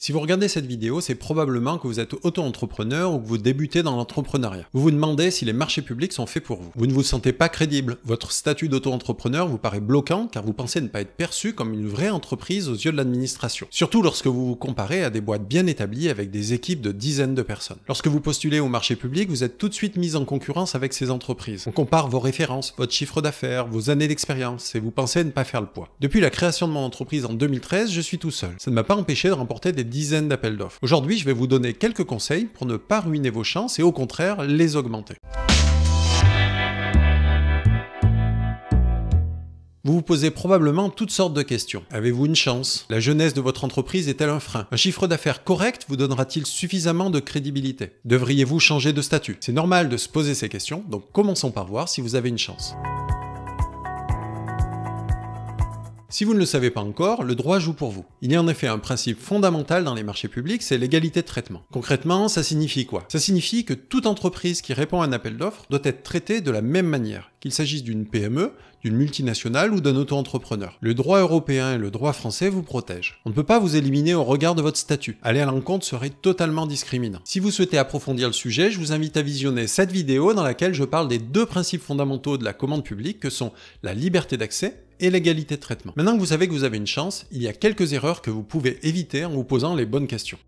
Si vous regardez cette vidéo, c'est probablement que vous êtes auto-entrepreneur ou que vous débutez dans l'entrepreneuriat. Vous vous demandez si les marchés publics sont faits pour vous. Vous ne vous sentez pas crédible. Votre statut d'auto-entrepreneur vous paraît bloquant car vous pensez ne pas être perçu comme une vraie entreprise aux yeux de l'administration. Surtout lorsque vous vous comparez à des boîtes bien établies avec des équipes de dizaines de personnes. Lorsque vous postulez au marché public, vous êtes tout de suite mis en concurrence avec ces entreprises. On compare vos références, votre chiffre d'affaires, vos années d'expérience et vous pensez ne pas faire le poids. Depuis la création de mon entreprise en 2013, je suis tout seul. Ça ne m'a pas empêché de remporter des dizaines d'appels d'offres. Aujourd'hui, je vais vous donner quelques conseils pour ne pas ruiner vos chances et au contraire les augmenter. Vous vous posez probablement toutes sortes de questions. Avez-vous une chance La jeunesse de votre entreprise est-elle un frein Un chiffre d'affaires correct vous donnera-t-il suffisamment de crédibilité Devriez-vous changer de statut C'est normal de se poser ces questions, donc commençons par voir si vous avez une chance. Si vous ne le savez pas encore, le droit joue pour vous. Il y a en effet un principe fondamental dans les marchés publics, c'est l'égalité de traitement. Concrètement, ça signifie quoi Ça signifie que toute entreprise qui répond à un appel d'offres doit être traitée de la même manière, qu'il s'agisse d'une PME, d'une multinationale ou d'un auto-entrepreneur. Le droit européen et le droit français vous protègent. On ne peut pas vous éliminer au regard de votre statut. Aller à l'encontre serait totalement discriminant. Si vous souhaitez approfondir le sujet, je vous invite à visionner cette vidéo dans laquelle je parle des deux principes fondamentaux de la commande publique que sont la liberté d'accès et l'égalité de traitement. Maintenant que vous savez que vous avez une chance, il y a quelques erreurs que vous pouvez éviter en vous posant les bonnes questions.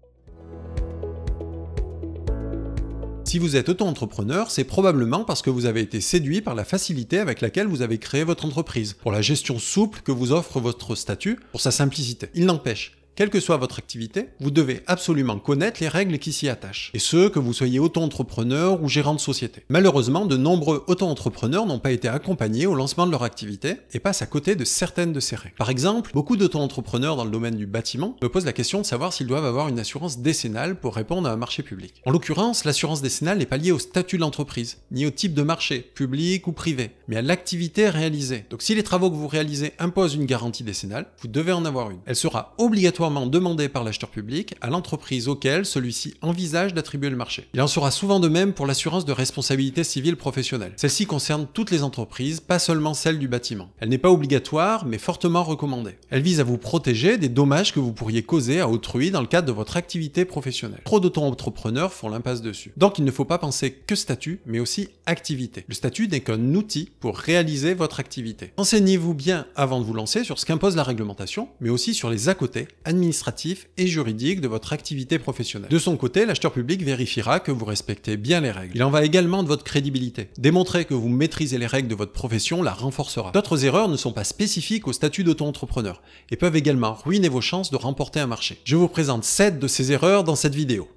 Si vous êtes auto-entrepreneur, c'est probablement parce que vous avez été séduit par la facilité avec laquelle vous avez créé votre entreprise, pour la gestion souple que vous offre votre statut, pour sa simplicité. Il n'empêche, quelle que soit votre activité, vous devez absolument connaître les règles qui s'y attachent, et ce, que vous soyez auto-entrepreneur ou gérant de société. Malheureusement, de nombreux auto-entrepreneurs n'ont pas été accompagnés au lancement de leur activité et passent à côté de certaines de ces règles. Par exemple, beaucoup d'auto-entrepreneurs dans le domaine du bâtiment me posent la question de savoir s'ils doivent avoir une assurance décennale pour répondre à un marché public. En l'occurrence, l'assurance décennale n'est pas liée au statut de l'entreprise, ni au type de marché, public ou privé, mais à l'activité réalisée. Donc si les travaux que vous réalisez imposent une garantie décennale, vous devez en avoir une. Elle sera obligatoire demandé par l'acheteur public à l'entreprise auquel celui-ci envisage d'attribuer le marché. Il en sera souvent de même pour l'assurance de responsabilité civile professionnelle. Celle-ci concerne toutes les entreprises, pas seulement celle du bâtiment. Elle n'est pas obligatoire, mais fortement recommandée. Elle vise à vous protéger des dommages que vous pourriez causer à autrui dans le cadre de votre activité professionnelle. Trop d'auto-entrepreneurs font l'impasse dessus. Donc il ne faut pas penser que statut, mais aussi activité. Le statut n'est qu'un outil pour réaliser votre activité. enseignez vous bien avant de vous lancer sur ce qu'impose la réglementation, mais aussi sur les à côté administratif et juridique de votre activité professionnelle. De son côté, l'acheteur public vérifiera que vous respectez bien les règles. Il en va également de votre crédibilité. Démontrer que vous maîtrisez les règles de votre profession la renforcera. D'autres erreurs ne sont pas spécifiques au statut d'auto-entrepreneur et peuvent également ruiner vos chances de remporter un marché. Je vous présente 7 de ces erreurs dans cette vidéo.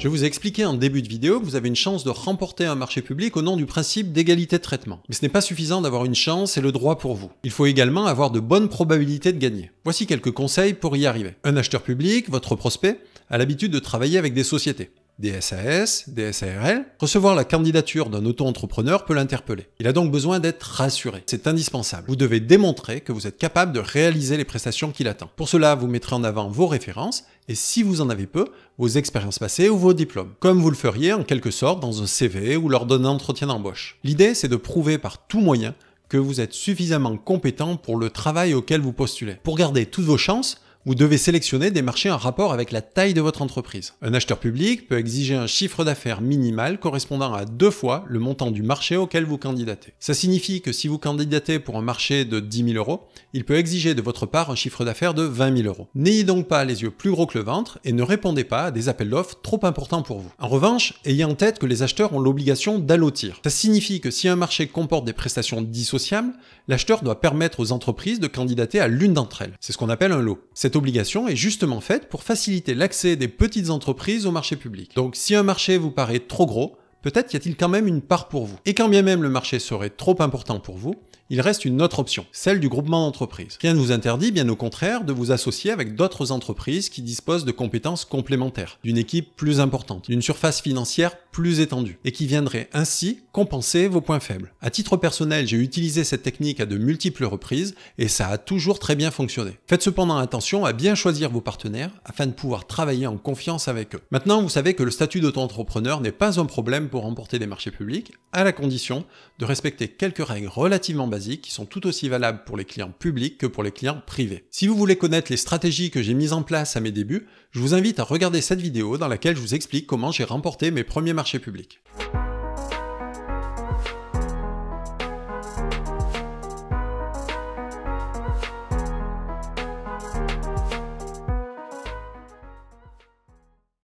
Je vous ai expliqué en début de vidéo que vous avez une chance de remporter un marché public au nom du principe d'égalité de traitement. Mais ce n'est pas suffisant d'avoir une chance et le droit pour vous. Il faut également avoir de bonnes probabilités de gagner. Voici quelques conseils pour y arriver. Un acheteur public, votre prospect, a l'habitude de travailler avec des sociétés des SAS, des SARL, recevoir la candidature d'un auto-entrepreneur peut l'interpeller. Il a donc besoin d'être rassuré. C'est indispensable. Vous devez démontrer que vous êtes capable de réaliser les prestations qu'il attend. Pour cela, vous mettrez en avant vos références et si vous en avez peu, vos expériences passées ou vos diplômes, comme vous le feriez en quelque sorte dans un CV ou lors d'un entretien d'embauche. L'idée, c'est de prouver par tout moyen que vous êtes suffisamment compétent pour le travail auquel vous postulez. Pour garder toutes vos chances, vous devez sélectionner des marchés en rapport avec la taille de votre entreprise. Un acheteur public peut exiger un chiffre d'affaires minimal correspondant à deux fois le montant du marché auquel vous candidatez. Ça signifie que si vous candidatez pour un marché de 10 000 euros, il peut exiger de votre part un chiffre d'affaires de 20 000 euros. N'ayez donc pas les yeux plus gros que le ventre et ne répondez pas à des appels d'offres trop importants pour vous. En revanche, ayez en tête que les acheteurs ont l'obligation d'allotir. Ça signifie que si un marché comporte des prestations dissociables, l'acheteur doit permettre aux entreprises de candidater à l'une d'entre elles. C'est ce qu'on appelle un lot obligation est justement faite pour faciliter l'accès des petites entreprises au marché public. Donc si un marché vous paraît trop gros, peut-être y a-t-il quand même une part pour vous. Et quand bien même le marché serait trop important pour vous, il reste une autre option, celle du groupement d'entreprises. Rien ne vous interdit, bien au contraire, de vous associer avec d'autres entreprises qui disposent de compétences complémentaires, d'une équipe plus importante, d'une surface financière plus étendue, et qui viendrait ainsi compenser vos points faibles. À titre personnel, j'ai utilisé cette technique à de multiples reprises, et ça a toujours très bien fonctionné. Faites cependant attention à bien choisir vos partenaires, afin de pouvoir travailler en confiance avec eux. Maintenant, vous savez que le statut d'auto-entrepreneur n'est pas un problème pour remporter des marchés publics, à la condition de respecter quelques règles relativement basiques qui sont tout aussi valables pour les clients publics que pour les clients privés. Si vous voulez connaître les stratégies que j'ai mises en place à mes débuts, je vous invite à regarder cette vidéo dans laquelle je vous explique comment j'ai remporté mes premiers marchés publics.